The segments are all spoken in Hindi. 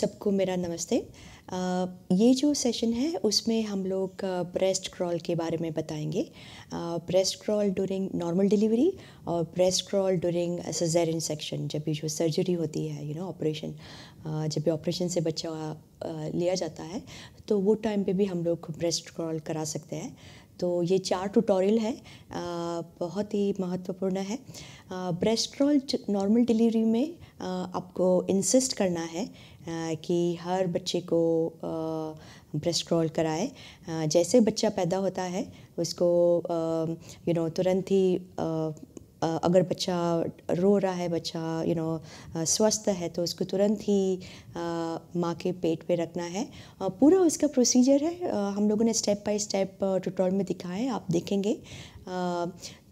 सबको मेरा नमस्ते ये जो सेशन है उसमें हम लोग ब्रेस्ट क्रॉल के बारे में बताएंगे breast crawl during normal delivery और breast crawl during caesarean section जब भी जो सर्जरी होती है यू नो ऑपरेशन जब भी ऑपरेशन से बच्चा लिया जाता है तो वो टाइम पे भी हम लोग ब्रेस्ट क्रॉल करा सकते हैं तो ये चार ट्यूटोरियल है बहुत ही महत्वपूर्ण है ब्रेस्ट क्रॉल नॉर्मल डिलीवरी में आपको इंसिस्ट करना है कि हर बच्चे को ब्रेस्ट क्रॉल कराए जैसे बच्चा पैदा होता है उसको यू नो तुरंत ही अगर बच्चा रो रहा है बच्चा यू नो स्वस्थ है तो उसको तुरंत ही माँ के पेट पे रखना है पूरा उसका प्रोसीजर है हम लोगों ने स्टेप बाय स्टेप ट्यूटोरियल में दिखा है आप देखेंगे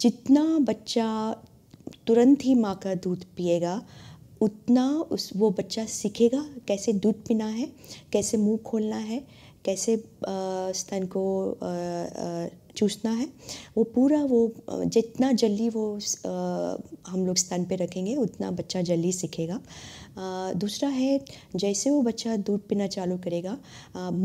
जितना बच्चा तुरंत ही माँ का दूध पिएगा उतना उस वो बच्चा सीखेगा कैसे दूध पीना है कैसे मुंह खोलना है कैसे स्तन को चूसना है वो पूरा वो जितना जल्दी वो हम लोग स्तन पे रखेंगे उतना बच्चा जल्दी सीखेगा दूसरा है जैसे वो बच्चा दूध पीना चालू करेगा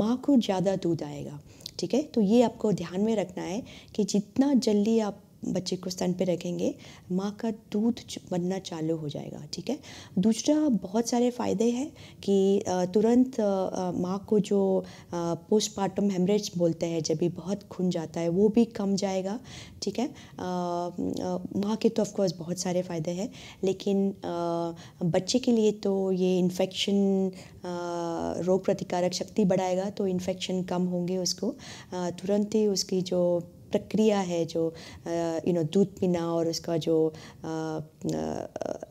माँ को ज़्यादा दूध आएगा ठीक है तो ये आपको ध्यान में रखना है कि जितना जल्दी आप बच्चे को स्तन पे रखेंगे माँ का दूध बनना चालू हो जाएगा ठीक है दूसरा बहुत सारे फ़ायदे हैं कि तुरंत माँ को जो पोस्टमार्टम हेमरेज बोलते हैं जब भी बहुत खुन जाता है वो भी कम जाएगा ठीक है माँ के तो ऑफकोर्स बहुत सारे फ़ायदे हैं लेकिन आ, बच्चे के लिए तो ये इन्फेक्शन रोग प्रतिकारक शक्ति बढ़ाएगा तो इन्फेक्शन कम होंगे उसको तुरंत ही उसकी जो प्रक्रिया है जो यू नो दूध पीना और उसका जो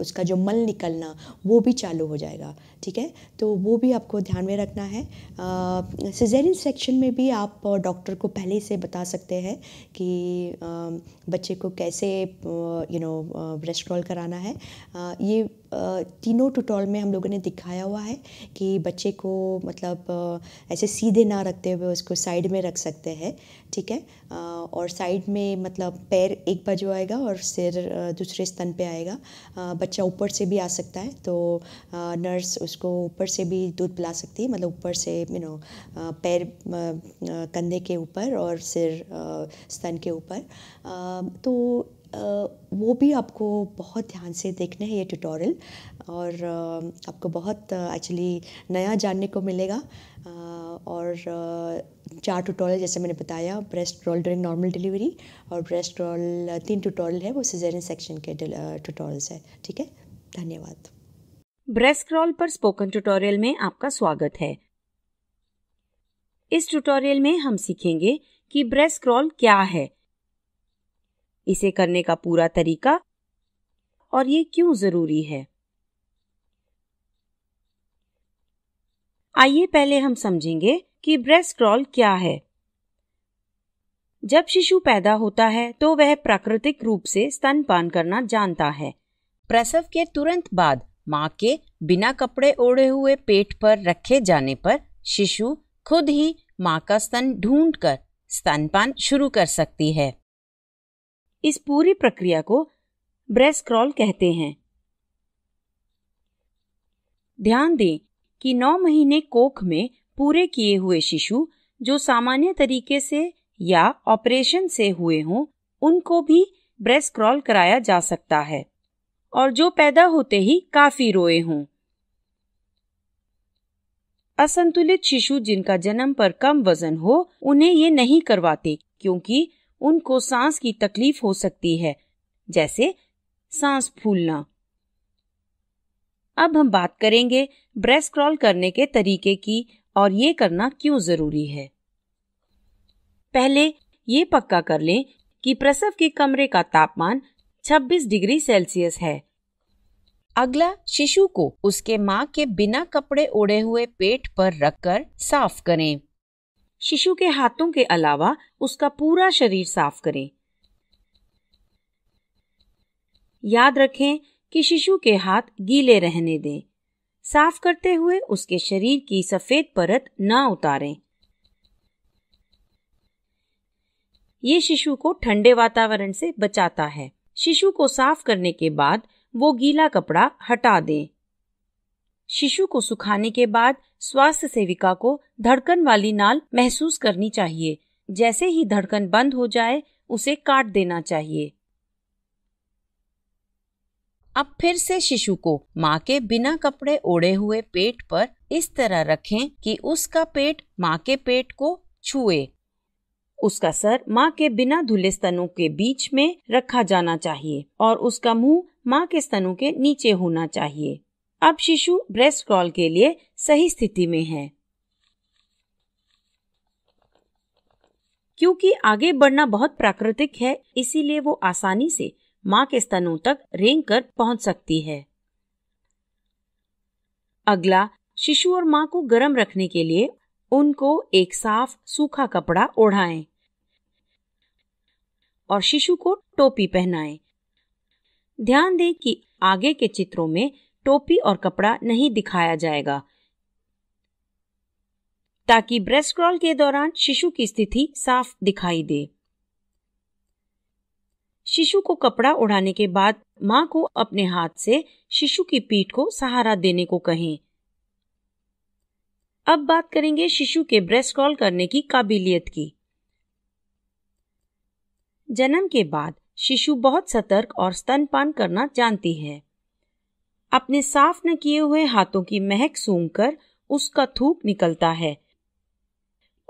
उसका जो मल निकलना वो भी चालू हो जाएगा ठीक है तो वो भी आपको ध्यान में रखना है सिजेरियन सेक्शन में भी आप डॉक्टर को पहले से बता सकते हैं कि बच्चे को कैसे यू नो ब्रेस्ट्रॉल कराना है ये तीनों टुटोल में हम लोगों ने दिखाया हुआ है कि बच्चे को मतलब ऐसे सीधे ना रखते हुए उसको साइड में रख सकते हैं ठीक है और साइड में मतलब पैर एक बाजू आएगा और सिर दूसरे स्तन पे आएगा बच्चा ऊपर से भी आ सकता है तो नर्स उसको ऊपर से भी दूध पिला सकती है मतलब ऊपर से यू नो पैर कंधे के ऊपर और सिर स्तन के ऊपर तो वो भी आपको बहुत ध्यान से देखने हैं ये ट्यूटोरियल और आपको बहुत एक्चुअली नया जानने को मिलेगा और चार ट्यूटोरियल जैसे मैंने बताया breast roll during normal delivery और ब्रेस्ट रोल तीन ट्यूटोरियल है वो सिजेरियन सेक्शन के ट्यूटोरियल्स है ठीक है धन्यवाद ब्रेस्ट रोल पर स्पोकन ट्यूटोरियल में आपका स्वागत है इस ट्यूटोरियल में हम सीखेंगे कि ब्रेस्ट रोल क्या है इसे करने का पूरा तरीका और ये क्यों जरूरी है आइए पहले हम समझेंगे कि ब्रेस्ट क्रॉल क्या है जब शिशु पैदा होता है तो वह प्राकृतिक रूप से स्तनपान करना जानता है प्रसव के तुरंत बाद माँ के बिना कपड़े ओढ़े हुए पेट पर रखे जाने पर शिशु खुद ही माँ का स्तन ढूंढकर स्तनपान शुरू कर सकती है इस पूरी प्रक्रिया को ब्रेस्ट क्रॉल कहते हैं ध्यान दें कि नौ महीने कोख में पूरे किए हुए शिशु जो सामान्य तरीके से या ऑपरेशन से हुए हों उनको भी ब्रेस्ट क्रॉल कराया जा सकता है और जो पैदा होते ही काफी रोए हों असंतुलित शिशु जिनका जन्म पर कम वजन हो उन्हें ये नहीं करवाते क्योंकि उनको सांस की तकलीफ हो सकती है जैसे सांस फूलना अब हम बात करेंगे ब्रेस्ट क्रॉल करने के तरीके की और ये करना क्यों जरूरी है पहले ये पक्का कर लें कि प्रसव के कमरे का तापमान 26 डिग्री सेल्सियस है अगला शिशु को उसके माँ के बिना कपड़े ओढ़े हुए पेट पर रखकर साफ करें शिशु के हाथों के अलावा उसका पूरा शरीर साफ करें याद रखें कि शिशु के हाथ गीले रहने दें साफ करते हुए उसके शरीर की सफेद परत न उतारें ये शिशु को ठंडे वातावरण से बचाता है शिशु को साफ करने के बाद वो गीला कपड़ा हटा दें शिशु को सुखाने के बाद स्वास्थ्य सेविका को धड़कन वाली नाल महसूस करनी चाहिए जैसे ही धड़कन बंद हो जाए उसे काट देना चाहिए अब फिर से शिशु को माँ के बिना कपड़े ओढ़े हुए पेट पर इस तरह रखें कि उसका पेट माँ के पेट को छुए उसका सर माँ के बिना धुले स्तनों के बीच में रखा जाना चाहिए और उसका मुंह माँ के स्तनों के नीचे होना चाहिए अब शिशु breast crawl के लिए सही स्थिति में है क्योंकि आगे बढ़ना बहुत प्राकृतिक है इसीलिए वो आसानी से माँ के स्तनों तक रेंग कर पहुंच सकती है अगला शिशु और माँ को गर्म रखने के लिए उनको एक साफ सूखा कपड़ा ओढ़ाएं और शिशु को टोपी पहनाएं। ध्यान दें कि आगे के चित्रों में टोपी और कपड़ा नहीं दिखाया जाएगा ताकि ब्रेस्ट क्रॉल के दौरान शिशु की स्थिति साफ दिखाई दे शिशु को कपड़ा उड़ाने के बाद माँ को अपने हाथ से शिशु की पीठ को सहारा देने को कहें अब बात करेंगे शिशु के ब्रेस्ट क्रॉल करने की काबिलियत की जन्म के बाद शिशु बहुत सतर्क और स्तनपान करना जानती है अपने साफ न किए हुए हाथों की महक सूंघ कर उसका थूक निकलता है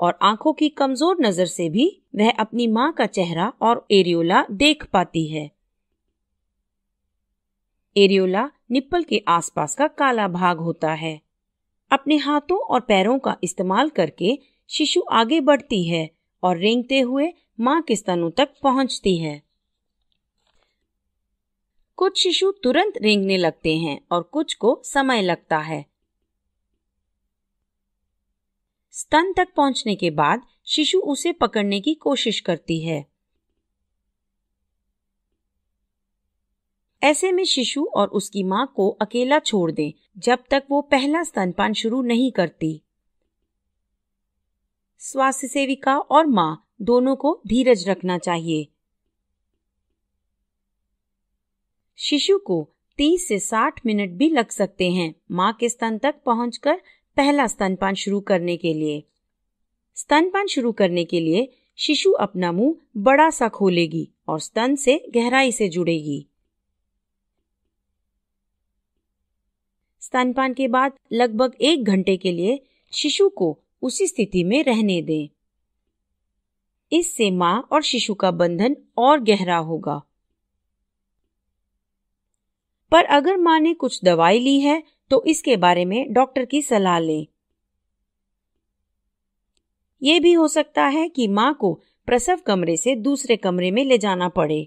और आंखों की कमजोर नजर से भी वह अपनी माँ का चेहरा और एरियोला देख पाती है एरियोला निप्पल के आसपास का काला भाग होता है अपने हाथों और पैरों का इस्तेमाल करके शिशु आगे बढ़ती है और रेंगते हुए माँ के स्तनों तक पहुँचती है कुछ शिशु तुरंत रेंगने लगते हैं और कुछ को समय लगता है स्तन तक पहुंचने के बाद शिशु उसे पकड़ने की कोशिश करती है ऐसे में शिशु और उसकी माँ को अकेला छोड़ दें जब तक वो पहला स्तनपान शुरू नहीं करती स्वास्थ्य सेविका और माँ दोनों को धीरज रखना चाहिए शिशु को 30 से 60 मिनट भी लग सकते हैं माँ के स्तन तक पहुंचकर पहला स्तनपान शुरू करने के लिए स्तनपान शुरू करने के लिए शिशु अपना मुंह बड़ा सा खोलेगी और स्तन से गहराई से जुड़ेगी स्तनपान के बाद लगभग एक घंटे के लिए शिशु को उसी स्थिति में रहने दें इससे माँ और शिशु का बंधन और गहरा होगा पर अगर माँ ने कुछ दवाई ली है तो इसके बारे में डॉक्टर की सलाह लें ये भी हो सकता है कि माँ को प्रसव कमरे से दूसरे कमरे में ले जाना पड़े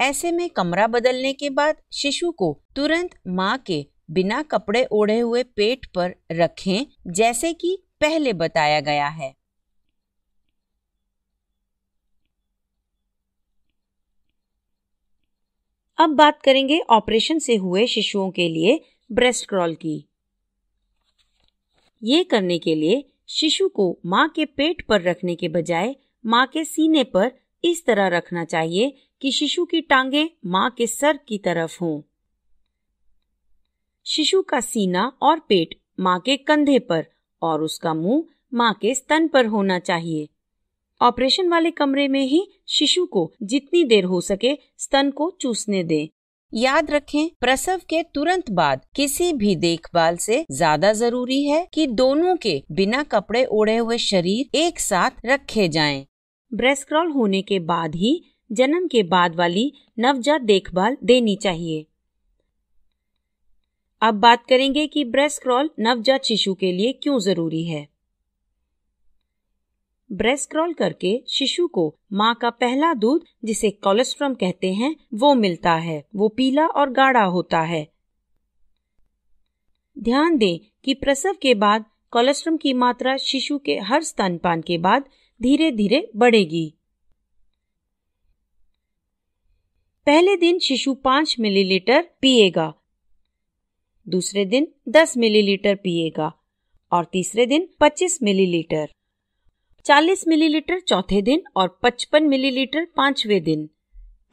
ऐसे में कमरा बदलने के बाद शिशु को तुरंत माँ के बिना कपड़े ओढ़े हुए पेट पर रखें जैसे कि पहले बताया गया है अब बात करेंगे ऑपरेशन से हुए शिशुओं के लिए ब्रेस्ट क्रॉल की ये करने के लिए शिशु को माँ के पेट पर रखने के बजाय माँ के सीने पर इस तरह रखना चाहिए कि शिशु की टांगे माँ के सर की तरफ हों। शिशु का सीना और पेट माँ के कंधे पर और उसका मुंह माँ के स्तन पर होना चाहिए ऑपरेशन वाले कमरे में ही शिशु को जितनी देर हो सके स्तन को चूसने दें। याद रखें प्रसव के तुरंत बाद किसी भी देखभाल से ज्यादा जरूरी है कि दोनों के बिना कपड़े ओढ़े हुए शरीर एक साथ रखे जाएं। ब्रेस्ट क्रॉल होने के बाद ही जन्म के बाद वाली नवजात देखभाल देनी चाहिए अब बात करेंगे कि ब्रेस्ट क्रॉल नवजात शिशु के लिए क्यों जरूरी है ब्रेस्ट क्रॉल करके शिशु को माँ का पहला दूध जिसे कोलेस्ट्रम कहते हैं वो मिलता है वो पीला और गाढ़ा होता है ध्यान दें कि प्रसव के बाद कोलेस्ट्रम की मात्रा शिशु के हर स्तनपान के बाद धीरे धीरे बढ़ेगी पहले दिन शिशु पांच मिलीलीटर पिएगा दूसरे दिन दस मिलीलीटर पिएगा और तीसरे दिन पच्चीस मिलीलीटर 40 मिलीलीटर चौथे दिन और 55 मिलीलीटर पांचवें दिन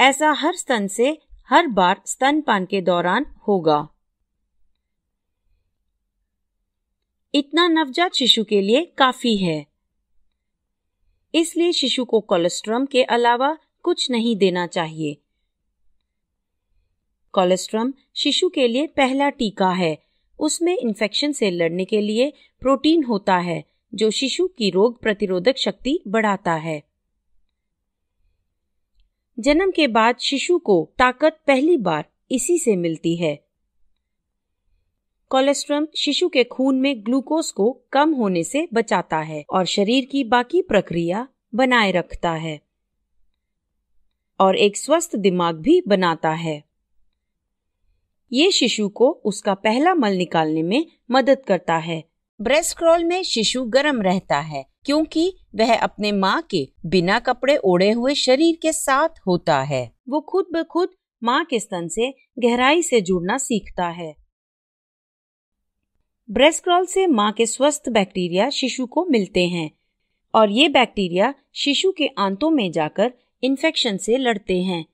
ऐसा हर स्तन से हर बार स्तनपान के दौरान होगा इतना नवजात शिशु के लिए काफी है इसलिए शिशु को कोलेस्ट्रम के अलावा कुछ नहीं देना चाहिए कोलेस्ट्रम शिशु के लिए पहला टीका है उसमें इन्फेक्शन से लड़ने के लिए प्रोटीन होता है जो शिशु की रोग प्रतिरोधक शक्ति बढ़ाता है जन्म के बाद शिशु को ताकत पहली बार इसी से मिलती है कोलेस्ट्रम शिशु के खून में ग्लूकोज को कम होने से बचाता है और शरीर की बाकी प्रक्रिया बनाए रखता है और एक स्वस्थ दिमाग भी बनाता है ये शिशु को उसका पहला मल निकालने में मदद करता है ब्रेस्ट क्रॉल में शिशु गर्म रहता है क्योंकि वह अपने माँ के बिना कपड़े ओढ़े हुए शरीर के साथ होता है वो खुद ब खुद माँ के स्तन से गहराई से जुड़ना सीखता है ब्रेस्ट क्रॉल से माँ के स्वस्थ बैक्टीरिया शिशु को मिलते हैं और ये बैक्टीरिया शिशु के आंतों में जाकर इन्फेक्शन से लड़ते हैं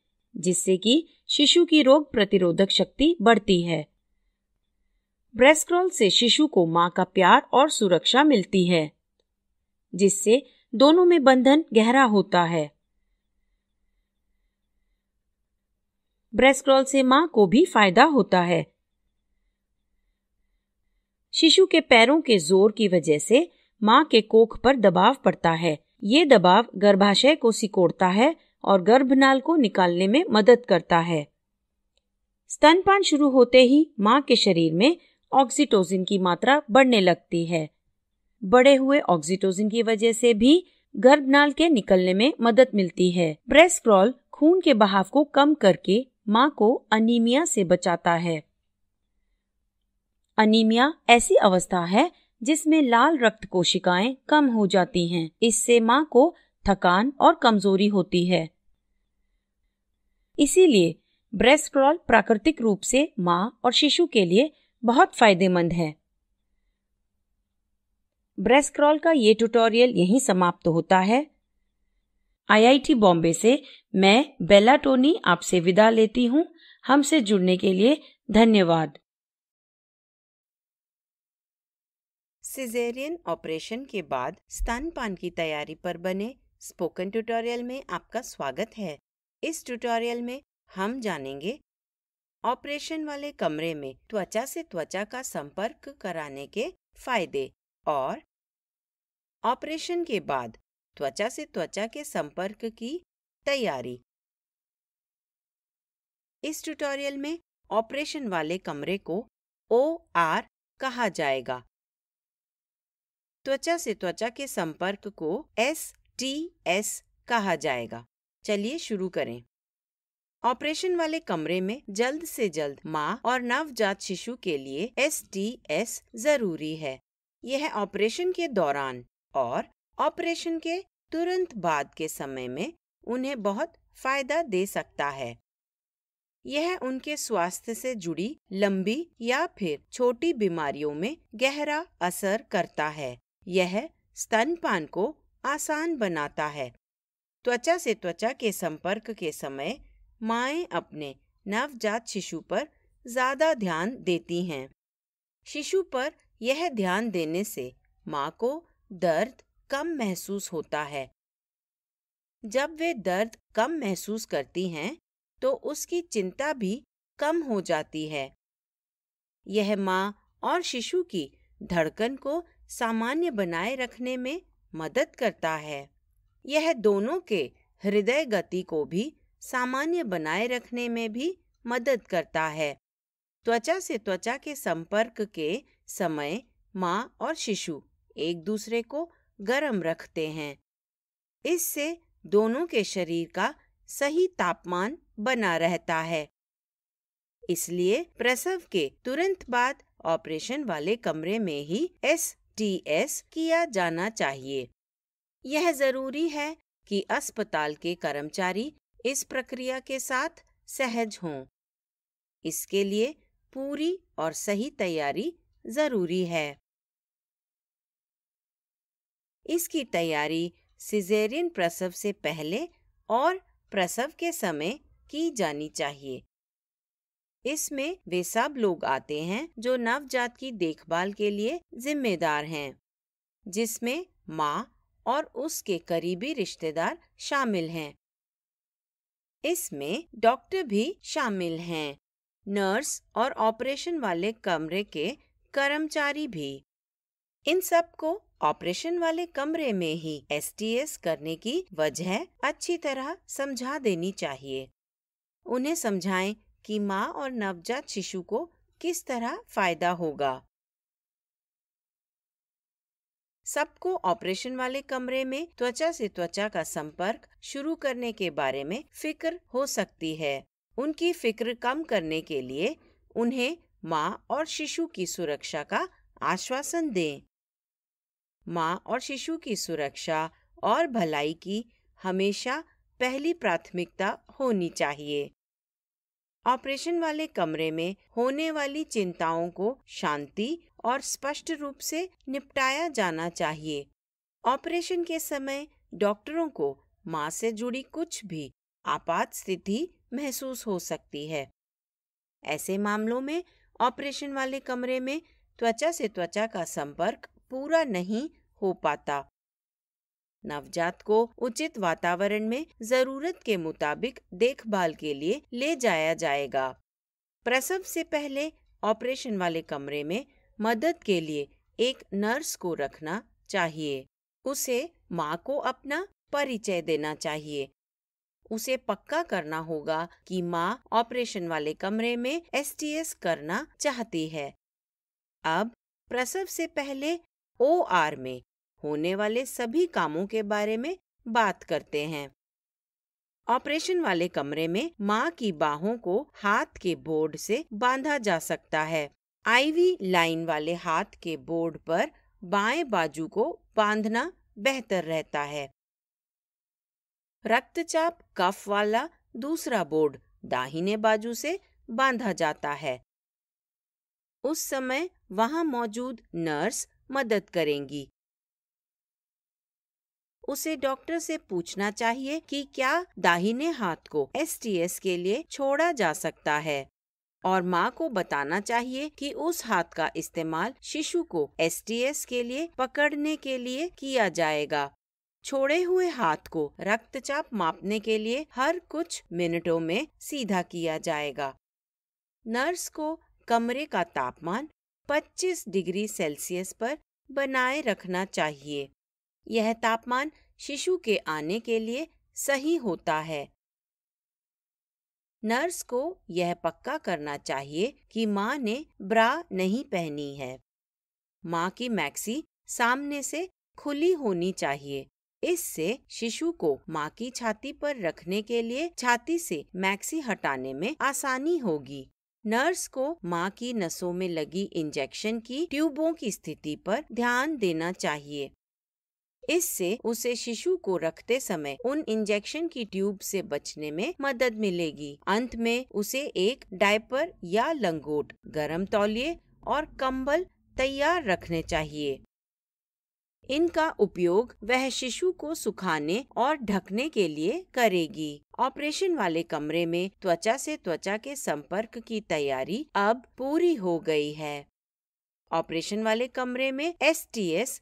जिससे कि शिशु की रोग प्रतिरोधक शक्ति बढ़ती है ब्रेस्क्रॉल से शिशु को माँ का प्यार और सुरक्षा मिलती है जिससे दोनों में बंधन गहरा होता है ब्रेस्क्रॉल से माँ को भी फायदा होता है शिशु के पैरों के जोर की वजह से माँ के कोख पर दबाव पड़ता है ये दबाव गर्भाशय को सिकोड़ता है और गर्भनाल को निकालने में मदद करता है स्तनपान शुरू होते ही माँ के शरीर में ऑक्सीटोसिन की मात्रा बढ़ने लगती है बढ़े हुए ऑक्सीटोसिन की वजह से भी गर्भनाल के निकलने में मदद मिलती है ब्रेस्ट क्रॉल खून के बहाव को कम करके माँ को अनीमिया से बचाता है अनीमिया ऐसी अवस्था है जिसमें लाल रक्त कोशिकाएं कम हो जाती हैं। इससे माँ को थकान और कमजोरी होती है इसीलिए ब्रेस्ट क्रॉल प्राकृतिक रूप से माँ और शिशु के लिए बहुत फ़ायदेमंद है ब्रेस्ट क्रॉल का ये ट्यूटोरियल यहीं समाप्त होता है आईआईटी बॉम्बे से मैं बेला टोनी आपसे विदा लेती हूँ हमसे जुड़ने के लिए धन्यवाद सिजेरियन ऑपरेशन के बाद स्तनपान की तैयारी पर बने स्पोकन ट्यूटोरियल में आपका स्वागत है इस ट्यूटोरियल में हम जानेंगे ऑपरेशन वाले कमरे में त्वचा से त्वचा का संपर्क कराने के फायदे और ऑपरेशन के बाद त्वचा से त्वचा के संपर्क की तैयारी इस ट्यूटोरियल में ऑपरेशन वाले कमरे को ओ आर कहा जाएगा त्वचा से त्वचा के संपर्क को एस टी एस कहा जाएगा चलिए शुरू करें ऑपरेशन वाले कमरे में जल्द से जल्द माँ और नवजात शिशु के लिए एस टी एस जरूरी है यह ऑपरेशन के दौरान और ऑपरेशन के तुरंत बाद के समय में उन्हें बहुत फायदा दे सकता है यह उनके स्वास्थ्य से जुड़ी लंबी या फिर छोटी बीमारियों में गहरा असर करता है यह स्तनपान को आसान बनाता है त्वचा से त्वचा के संपर्क के समय माएँ अपने नवजात शिशु पर ज़्यादा ध्यान देती हैं शिशु पर यह ध्यान देने से माँ को दर्द कम महसूस होता है जब वे दर्द कम महसूस करती हैं तो उसकी चिंता भी कम हो जाती है यह माँ और शिशु की धड़कन को सामान्य बनाए रखने में मदद करता है यह दोनों के हृदय गति को भी सामान्य बनाए रखने में भी मदद करता है त्वचा से त्वचा के संपर्क के समय माँ और शिशु एक दूसरे को गर्म रखते हैं इससे दोनों के शरीर का सही तापमान बना रहता है इसलिए प्रसव के तुरंत बाद ऑपरेशन वाले कमरे में ही एस टी एस किया जाना चाहिए यह जरूरी है कि अस्पताल के कर्मचारी इस प्रक्रिया के साथ सहज हों इसके लिए पूरी और सही तैयारी जरूरी है इसकी तैयारी सिजेरियन प्रसव से पहले और प्रसव के समय की जानी चाहिए इसमें वे सब लोग आते हैं जो नवजात की देखभाल के लिए जिम्मेदार हैं जिसमें माँ और उसके करीबी रिश्तेदार शामिल हैं इसमें डॉक्टर भी शामिल हैं नर्स और ऑपरेशन वाले कमरे के कर्मचारी भी इन सबको ऑपरेशन वाले कमरे में ही एसटीएस करने की वजह अच्छी तरह समझा देनी चाहिए उन्हें समझाएं कि माँ और नवजात शिशु को किस तरह फायदा होगा सबको ऑपरेशन वाले कमरे में त्वचा से त्वचा का संपर्क शुरू करने के बारे में फिक्र हो सकती है उनकी फिक्र कम करने के लिए उन्हें माँ और शिशु की सुरक्षा का आश्वासन दें माँ और शिशु की सुरक्षा और भलाई की हमेशा पहली प्राथमिकता होनी चाहिए ऑपरेशन वाले कमरे में होने वाली चिंताओं को शांति और स्पष्ट रूप से निपटाया जाना चाहिए ऑपरेशन के समय डॉक्टरों को मां से जुड़ी कुछ भी आपात स्थिति महसूस हो सकती है ऐसे मामलों में ऑपरेशन वाले कमरे में त्वचा से त्वचा का संपर्क पूरा नहीं हो पाता नवजात को उचित वातावरण में जरूरत के मुताबिक देखभाल के लिए ले जाया जाएगा प्रसव से पहले ऑपरेशन वाले कमरे में मदद के लिए एक नर्स को रखना चाहिए उसे माँ को अपना परिचय देना चाहिए उसे पक्का करना होगा कि माँ ऑपरेशन वाले कमरे में एसटीएस करना चाहती है अब प्रसव से पहले ओआर में होने वाले सभी कामों के बारे में बात करते हैं ऑपरेशन वाले कमरे में माँ की बाहों को हाथ के बोर्ड से बांधा जा सकता है आईवी लाइन वाले हाथ के बोर्ड पर बाएं बाजू को बांधना बेहतर रहता है रक्तचाप कफ वाला दूसरा बोर्ड दाहिने बाजू से बांधा जाता है उस समय वहां मौजूद नर्स मदद करेंगी उसे डॉक्टर से पूछना चाहिए कि क्या दाहिने हाथ को एसटीएस के लिए छोड़ा जा सकता है और माँ को बताना चाहिए कि उस हाथ का इस्तेमाल शिशु को एस के लिए पकड़ने के लिए किया जाएगा छोड़े हुए हाथ को रक्तचाप मापने के लिए हर कुछ मिनटों में सीधा किया जाएगा नर्स को कमरे का तापमान 25 डिग्री सेल्सियस पर बनाए रखना चाहिए यह तापमान शिशु के आने के लिए सही होता है नर्स को यह पक्का करना चाहिए कि माँ ने ब्रा नहीं पहनी है माँ की मैक्सी सामने से खुली होनी चाहिए इससे शिशु को माँ की छाती पर रखने के लिए छाती से मैक्सी हटाने में आसानी होगी नर्स को माँ की नसों में लगी इंजेक्शन की ट्यूबों की स्थिति पर ध्यान देना चाहिए इससे उसे शिशु को रखते समय उन इंजेक्शन की ट्यूब से बचने में मदद मिलेगी अंत में उसे एक डायपर या लंगोट गर्म तौलिए और कंबल तैयार रखने चाहिए इनका उपयोग वह शिशु को सुखाने और ढकने के लिए करेगी ऑपरेशन वाले कमरे में त्वचा से त्वचा के संपर्क की तैयारी अब पूरी हो गई है ऑपरेशन वाले कमरे में एस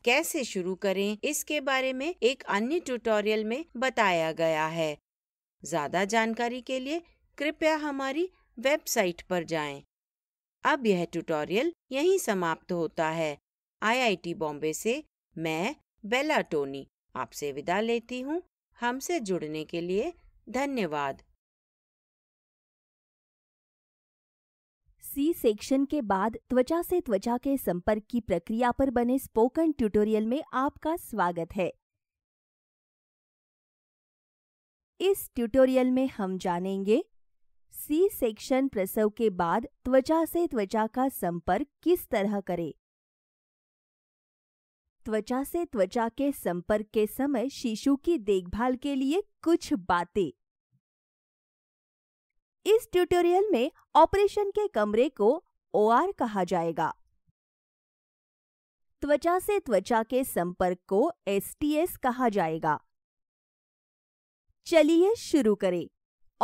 कैसे शुरू करें इसके बारे में एक अन्य ट्यूटोरियल में बताया गया है ज्यादा जानकारी के लिए कृपया हमारी वेबसाइट पर जाएं। अब यह ट्यूटोरियल यहीं समाप्त होता है आईआईटी बॉम्बे से मैं बेला टोनी आपसे विदा लेती हूँ हमसे जुड़ने के लिए धन्यवाद सी सेक्शन के बाद त्वचा से त्वचा के संपर्क की प्रक्रिया पर बने स्पोकन ट्यूटोरियल में आपका स्वागत है इस ट्यूटोरियल में हम जानेंगे सी सेक्शन प्रसव के बाद त्वचा से त्वचा का संपर्क किस तरह करें त्वचा से त्वचा के संपर्क के समय शिशु की देखभाल के लिए कुछ बातें इस ट्यूटोरियल में ऑपरेशन के कमरे को ओआर कहा जाएगा त्वचा से त्वचा के संपर्क को एसटीएस कहा जाएगा चलिए शुरू करें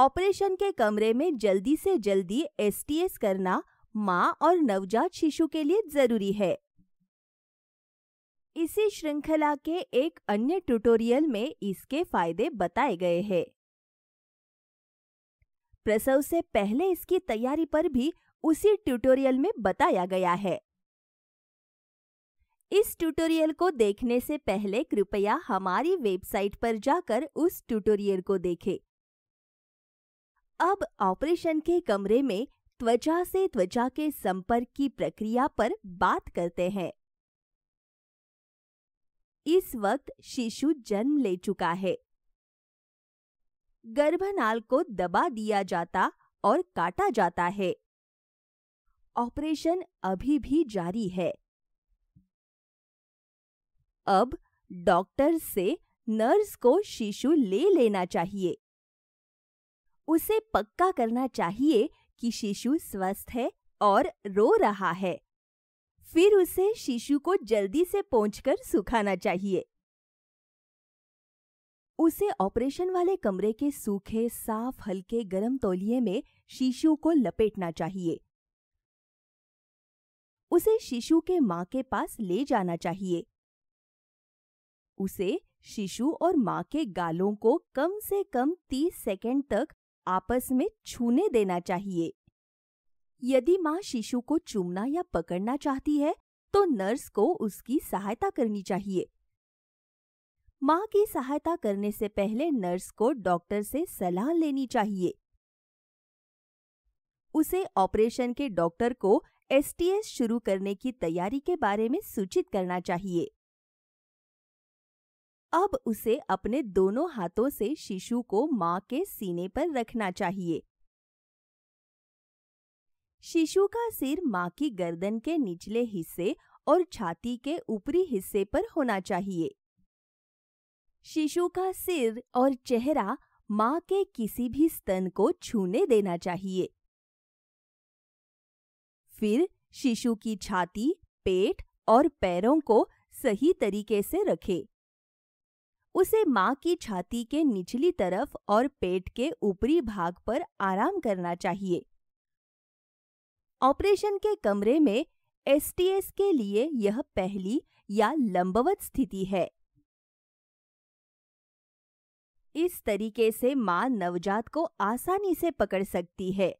ऑपरेशन के कमरे में जल्दी से जल्दी एसटीएस करना माँ और नवजात शिशु के लिए जरूरी है इसी श्रृंखला के एक अन्य ट्यूटोरियल में इसके फायदे बताए गए हैं प्रसव से पहले इसकी तैयारी पर भी उसी ट्यूटोरियल में बताया गया है इस ट्यूटोरियल को देखने से पहले कृपया हमारी वेबसाइट पर जाकर उस ट्यूटोरियल को देखें। अब ऑपरेशन के कमरे में त्वचा से त्वचा के संपर्क की प्रक्रिया पर बात करते हैं इस वक्त शिशु जन्म ले चुका है गर्भनाल को दबा दिया जाता और काटा जाता है ऑपरेशन अभी भी जारी है अब डॉक्टर से नर्स को शिशु ले लेना चाहिए उसे पक्का करना चाहिए कि शिशु स्वस्थ है और रो रहा है फिर उसे शिशु को जल्दी से पहुंचकर सुखाना चाहिए उसे ऑपरेशन वाले कमरे के सूखे साफ हल्के गर्म तौलिए में शीशु को लपेटना चाहिए उसे शिशु के माँ के पास ले जाना चाहिए उसे शिशु और माँ के गालों को कम से कम 30 सेकंड तक आपस में छूने देना चाहिए यदि माँ शिशु को चूमना या पकड़ना चाहती है तो नर्स को उसकी सहायता करनी चाहिए माँ की सहायता करने से पहले नर्स को डॉक्टर से सलाह लेनी चाहिए उसे ऑपरेशन के डॉक्टर को एसटीएस शुरू करने की तैयारी के बारे में सूचित करना चाहिए अब उसे अपने दोनों हाथों से शिशु को माँ के सीने पर रखना चाहिए शिशु का सिर माँ की गर्दन के निचले हिस्से और छाती के ऊपरी हिस्से पर होना चाहिए शिशु का सिर और चेहरा मां के किसी भी स्तन को छूने देना चाहिए फिर शिशु की छाती पेट और पैरों को सही तरीके से रखें। उसे मां की छाती के निचली तरफ और पेट के ऊपरी भाग पर आराम करना चाहिए ऑपरेशन के कमरे में एसटीएस के लिए यह पहली या लंबवत स्थिति है इस तरीके से मां नवजात को आसानी से पकड़ सकती है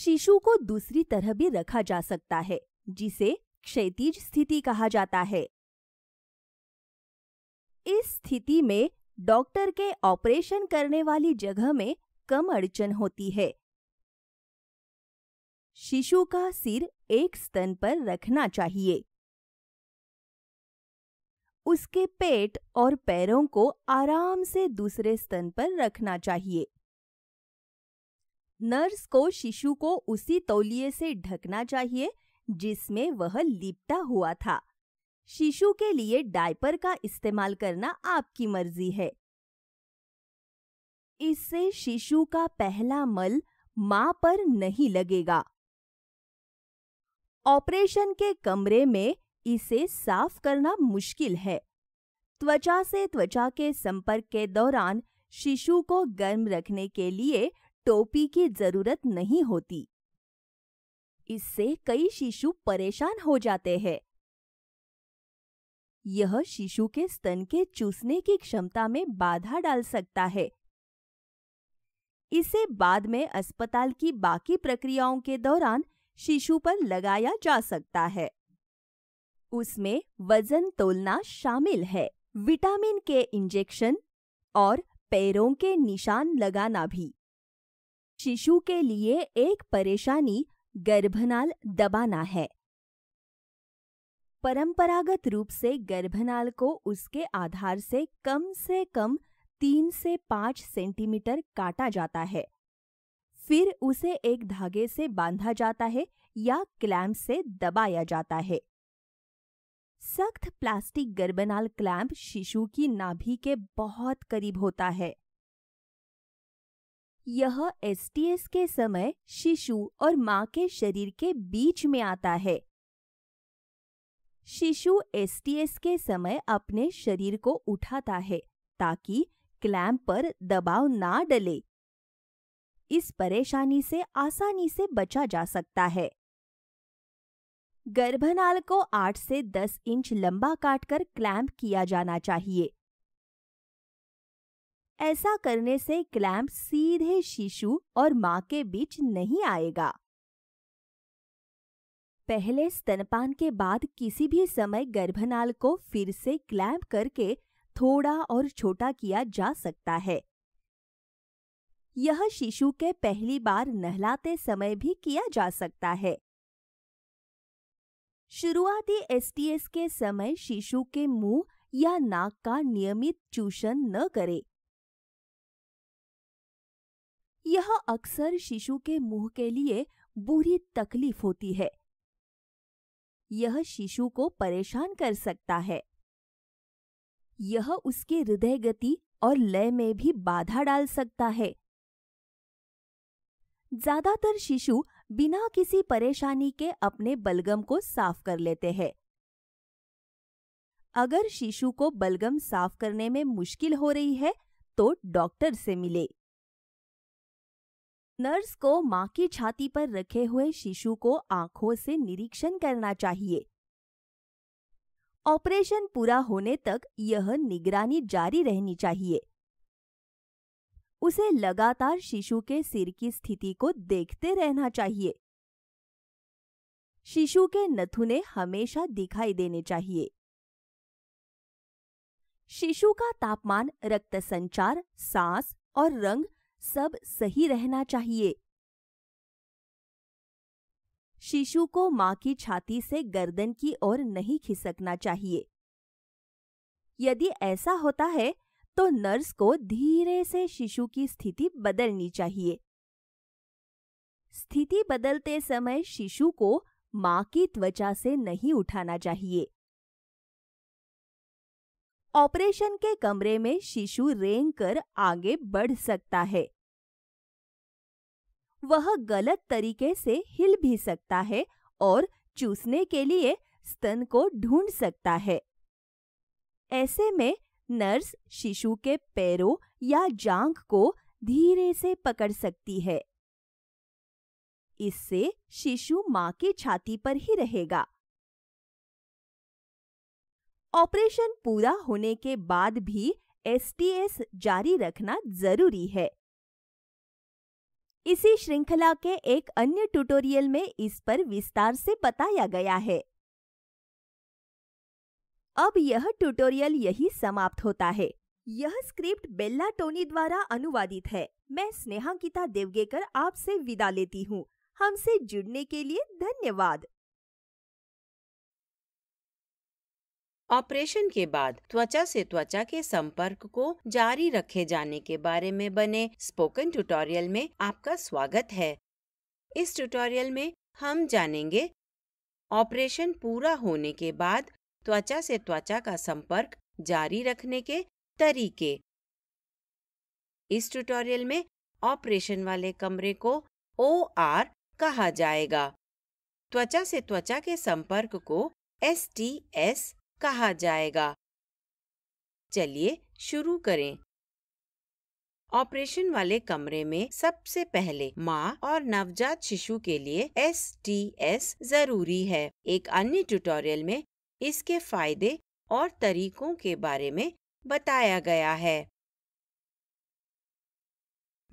शिशु को दूसरी तरह भी रखा जा सकता है जिसे क्षैतिज स्थिति कहा जाता है इस स्थिति में डॉक्टर के ऑपरेशन करने वाली जगह में कम अड़चन होती है शिशु का सिर एक स्तन पर रखना चाहिए उसके पेट और पैरों को आराम से दूसरे स्तन पर रखना चाहिए नर्स को शिशु को उसी तौलिए से ढकना चाहिए जिसमें वह लिपटा हुआ था शिशु के लिए डायपर का इस्तेमाल करना आपकी मर्जी है इससे शिशु का पहला मल मां पर नहीं लगेगा ऑपरेशन के कमरे में इसे साफ करना मुश्किल है त्वचा से त्वचा के संपर्क के दौरान शिशु को गर्म रखने के लिए टोपी की जरूरत नहीं होती इससे कई शिशु परेशान हो जाते हैं यह शिशु के स्तन के चूसने की क्षमता में बाधा डाल सकता है इसे बाद में अस्पताल की बाकी प्रक्रियाओं के दौरान शिशु पर लगाया जा सकता है उसमें वजन तोलना शामिल है विटामिन के इंजेक्शन और पैरों के निशान लगाना भी शिशु के लिए एक परेशानी गर्भनाल दबाना है परंपरागत रूप से गर्भनाल को उसके आधार से कम से कम तीन से पाँच सेंटीमीटर काटा जाता है फिर उसे एक धागे से बांधा जाता है या क्लैम्प से दबाया जाता है सख्त प्लास्टिक गर्बनाल क्लैम्प शिशु की नाभि के बहुत करीब होता है यह एसटीएस के समय शिशु और मां के शरीर के बीच में आता है शिशु एसटीएस के समय अपने शरीर को उठाता है ताकि क्लैम्प पर दबाव ना डले इस परेशानी से आसानी से बचा जा सकता है गर्भनाल को 8 से 10 इंच लंबा काटकर क्लैम्प किया जाना चाहिए ऐसा करने से क्लैम्प सीधे शिशु और मां के बीच नहीं आएगा पहले स्तनपान के बाद किसी भी समय गर्भनाल को फिर से क्लैम्प करके थोड़ा और छोटा किया जा सकता है यह शिशु के पहली बार नहलाते समय भी किया जा सकता है शुरुआती एसटीएस के समय शिशु के मुंह या नाक का नियमित चूषण न करें। यह अक्सर शिशु के मुंह के लिए बुरी तकलीफ होती है यह शिशु को परेशान कर सकता है यह उसके हृदय गति और लय में भी बाधा डाल सकता है ज्यादातर शिशु बिना किसी परेशानी के अपने बलगम को साफ कर लेते हैं अगर शिशु को बलगम साफ करने में मुश्किल हो रही है तो डॉक्टर से मिले नर्स को मां की छाती पर रखे हुए शिशु को आंखों से निरीक्षण करना चाहिए ऑपरेशन पूरा होने तक यह निगरानी जारी रहनी चाहिए उसे लगातार शिशु के सिर की स्थिति को देखते रहना चाहिए शिशु के नथुने हमेशा दिखाई देने चाहिए शिशु का तापमान रक्त संचार सांस और रंग सब सही रहना चाहिए शिशु को मां की छाती से गर्दन की ओर नहीं खिसकना चाहिए यदि ऐसा होता है तो नर्स को धीरे से शिशु की स्थिति बदलनी चाहिए स्थिति बदलते समय शिशु को मां की त्वचा से नहीं उठाना चाहिए ऑपरेशन के कमरे में शिशु रेंग कर आगे बढ़ सकता है वह गलत तरीके से हिल भी सकता है और चूसने के लिए स्तन को ढूंढ सकता है ऐसे में नर्स शिशु के पैरों या जांघ को धीरे से पकड़ सकती है इससे शिशु मां की छाती पर ही रहेगा ऑपरेशन पूरा होने के बाद भी एसटीएस जारी रखना जरूरी है इसी श्रृंखला के एक अन्य ट्यूटोरियल में इस पर विस्तार से बताया गया है अब यह ट्यूटोरियल यही समाप्त होता है यह स्क्रिप्ट बेल्ला टोनी द्वारा अनुवादित है मैं स्नेहा गीता देवगेकर आपसे विदा लेती हूँ हमसे जुड़ने के लिए धन्यवाद ऑपरेशन के बाद त्वचा से त्वचा के संपर्क को जारी रखे जाने के बारे में बने स्पोकन ट्यूटोरियल में आपका स्वागत है इस ट्यूटोरियल में हम जानेंगे ऑपरेशन पूरा होने के बाद त्वचा से त्वचा का संपर्क जारी रखने के तरीके इस ट्यूटोरियल में ऑपरेशन वाले कमरे को ओ आर कहा जाएगा त्वचा से त्वचा के संपर्क को एस टी एस कहा जाएगा चलिए शुरू करें ऑपरेशन वाले कमरे में सबसे पहले माँ और नवजात शिशु के लिए एस टी एस जरूरी है एक अन्य ट्यूटोरियल में इसके फायदे और तरीकों के बारे में बताया गया है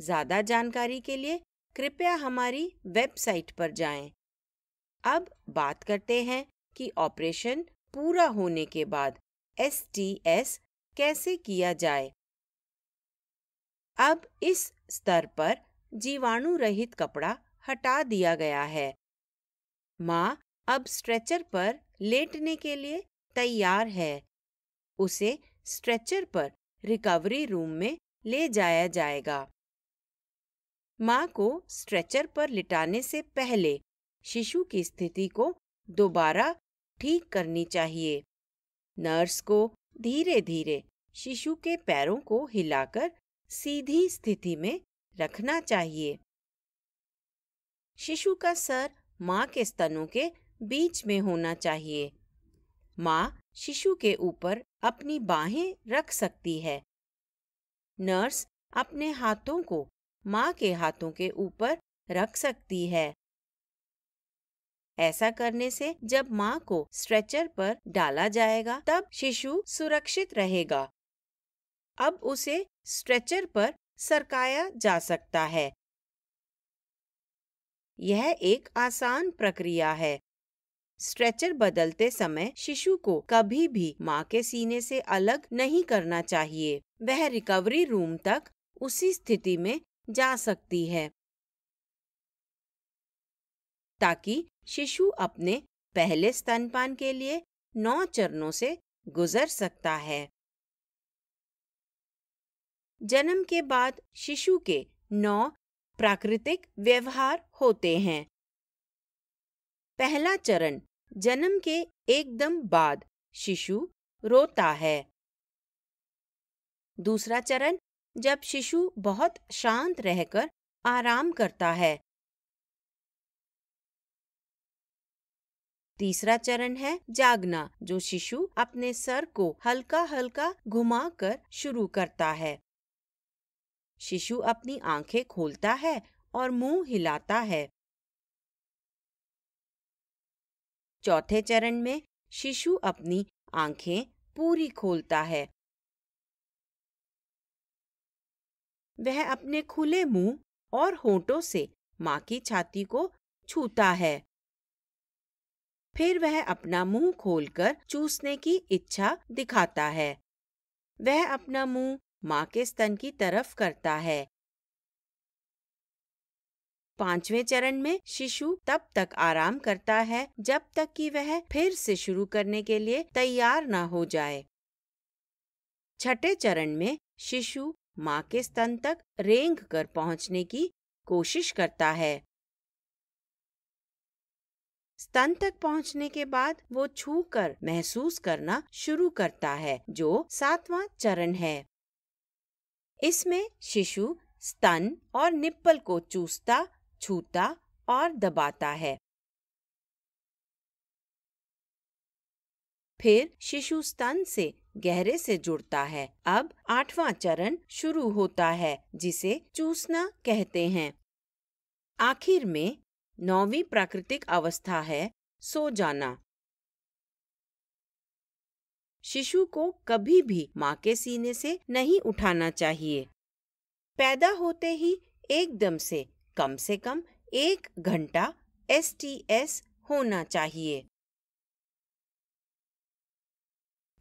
ज्यादा जानकारी के लिए कृपया हमारी वेबसाइट पर जाएं। अब बात करते हैं कि ऑपरेशन पूरा होने के बाद एस कैसे किया जाए अब इस स्तर पर जीवाणु रहित कपड़ा हटा दिया गया है माँ अब स्ट्रेचर पर लेटने के लिए तैयार है उसे स्ट्रेचर पर रिकवरी रूम में ले जाया जाएगा माँ को स्ट्रेचर पर लिटाने से पहले शिशु की स्थिति को दोबारा ठीक करनी चाहिए नर्स को धीरे धीरे शिशु के पैरों को हिलाकर सीधी स्थिति में रखना चाहिए शिशु का सर माँ के स्तनों के बीच में होना चाहिए माँ शिशु के ऊपर अपनी बाहें रख सकती है नर्स अपने हाथों को माँ के हाथों के ऊपर रख सकती है ऐसा करने से जब माँ को स्ट्रेचर पर डाला जाएगा तब शिशु सुरक्षित रहेगा अब उसे स्ट्रेचर पर सरकाया जा सकता है यह एक आसान प्रक्रिया है स्ट्रेचर बदलते समय शिशु को कभी भी माँ के सीने से अलग नहीं करना चाहिए वह रिकवरी रूम तक उसी स्थिति में जा सकती है ताकि शिशु अपने पहले स्तनपान के लिए नौ चरणों से गुजर सकता है जन्म के बाद शिशु के नौ प्राकृतिक व्यवहार होते हैं पहला चरण जन्म के एकदम बाद शिशु रोता है दूसरा चरण जब शिशु बहुत शांत रहकर आराम करता है तीसरा चरण है जागना जो शिशु अपने सर को हल्का हल्का घुमाकर शुरू करता है शिशु अपनी आंखें खोलता है और मुंह हिलाता है चौथे चरण में शिशु अपनी आंखें पूरी खोलता है वह अपने खुले मुंह और होंठों से माँ की छाती को छूता है फिर वह अपना मुंह खोलकर चूसने की इच्छा दिखाता है वह अपना मुंह माँ के स्तन की तरफ करता है पांचवें चरण में शिशु तब तक आराम करता है जब तक कि वह फिर से शुरू करने के लिए तैयार न हो जाए छठे चरण में शिशु माँ के स्तन तक रेंग कर पहुँचने की कोशिश करता है स्तन तक पहुंचने के बाद वो छू कर महसूस करना शुरू करता है जो सातवां चरण है इसमें शिशु स्तन और निप्पल को चूसता छूता और दबाता है फिर शिशु स्तन से गहरे से जुड़ता है अब आठवां चरण शुरू होता है जिसे चूसना कहते हैं आखिर में नौवी प्राकृतिक अवस्था है सो जाना शिशु को कभी भी माँ के सीने से नहीं उठाना चाहिए पैदा होते ही एकदम से कम से कम एक घंटा एस टी एस होना चाहिए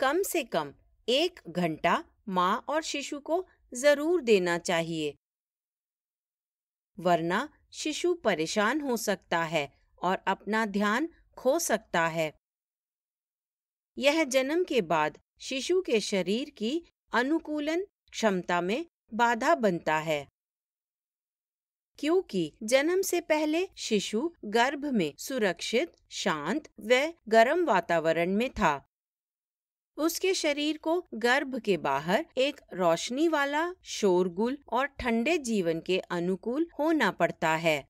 कम से कम एक घंटा माँ और शिशु को जरूर देना चाहिए वरना शिशु परेशान हो सकता है और अपना ध्यान खो सकता है यह जन्म के बाद शिशु के शरीर की अनुकूलन क्षमता में बाधा बनता है क्योंकि जन्म से पहले शिशु गर्भ में सुरक्षित शांत व गर्म वातावरण में था उसके शरीर को गर्भ के बाहर एक रोशनी वाला शोरगुल और ठंडे जीवन के अनुकूल होना पड़ता है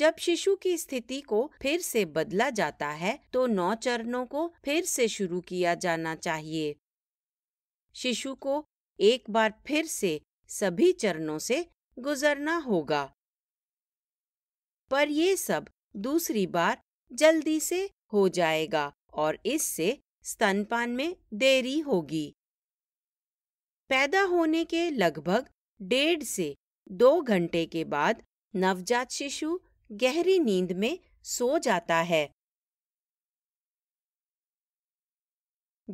जब शिशु की स्थिति को फिर से बदला जाता है तो नौ चरणों को फिर से शुरू किया जाना चाहिए शिशु को एक बार फिर से सभी चरणों से गुजरना होगा पर ये सब दूसरी बार जल्दी से हो जाएगा और इससे स्तनपान में देरी होगी पैदा होने के लगभग डेढ़ से दो घंटे के बाद नवजात शिशु गहरी नींद में सो जाता है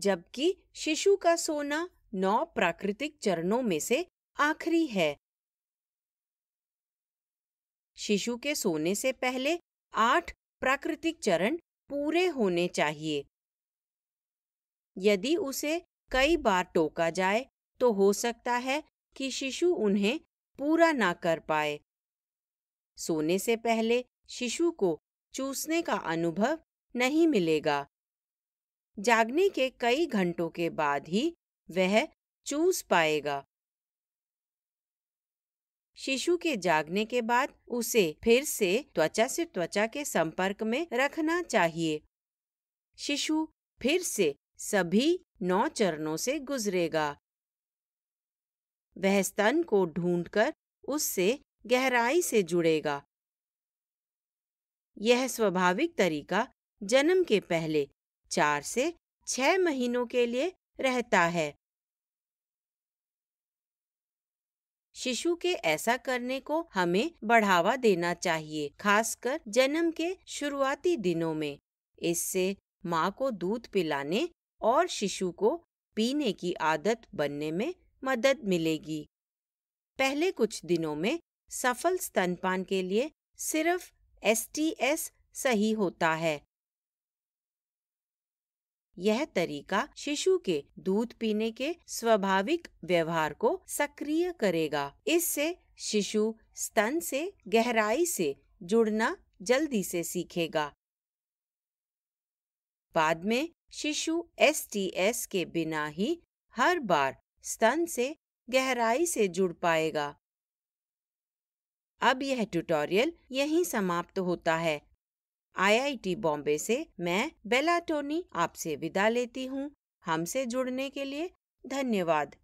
जबकि शिशु का सोना नौ प्राकृतिक चरणों में से आखिरी है शिशु के सोने से पहले आठ प्राकृतिक चरण पूरे होने चाहिए यदि उसे कई बार टोका जाए तो हो सकता है कि शिशु उन्हें पूरा ना कर पाए सोने से पहले शिशु को चूसने का अनुभव नहीं मिलेगा जागने के कई घंटों के बाद ही वह चूस पाएगा शिशु के जागने के बाद उसे फिर से त्वचा से त्वचा के संपर्क में रखना चाहिए शिशु फिर से सभी नौ चरणों से गुजरेगा वह स्तन को ढूंढकर उससे गहराई से जुड़ेगा यह स्वाभाविक तरीका जन्म के पहले चार से छह महीनों के लिए रहता है शिशु के ऐसा करने को हमें बढ़ावा देना चाहिए खासकर जन्म के शुरुआती दिनों में इससे माँ को दूध पिलाने और शिशु को पीने की आदत बनने में मदद मिलेगी पहले कुछ दिनों में सफल स्तनपान के लिए सिर्फ एस सही होता है यह तरीका शिशु के दूध पीने के स्वाभाविक व्यवहार को सक्रिय करेगा इससे शिशु स्तन से गहराई से जुड़ना जल्दी से सीखेगा बाद में शिशु एस टी एस के बिना ही हर बार स्तन से गहराई से जुड़ पाएगा अब यह ट्यूटोरियल यहीं समाप्त होता है आईआईटी बॉम्बे से मैं बेला टोनी आपसे विदा लेती हूँ हमसे जुड़ने के लिए धन्यवाद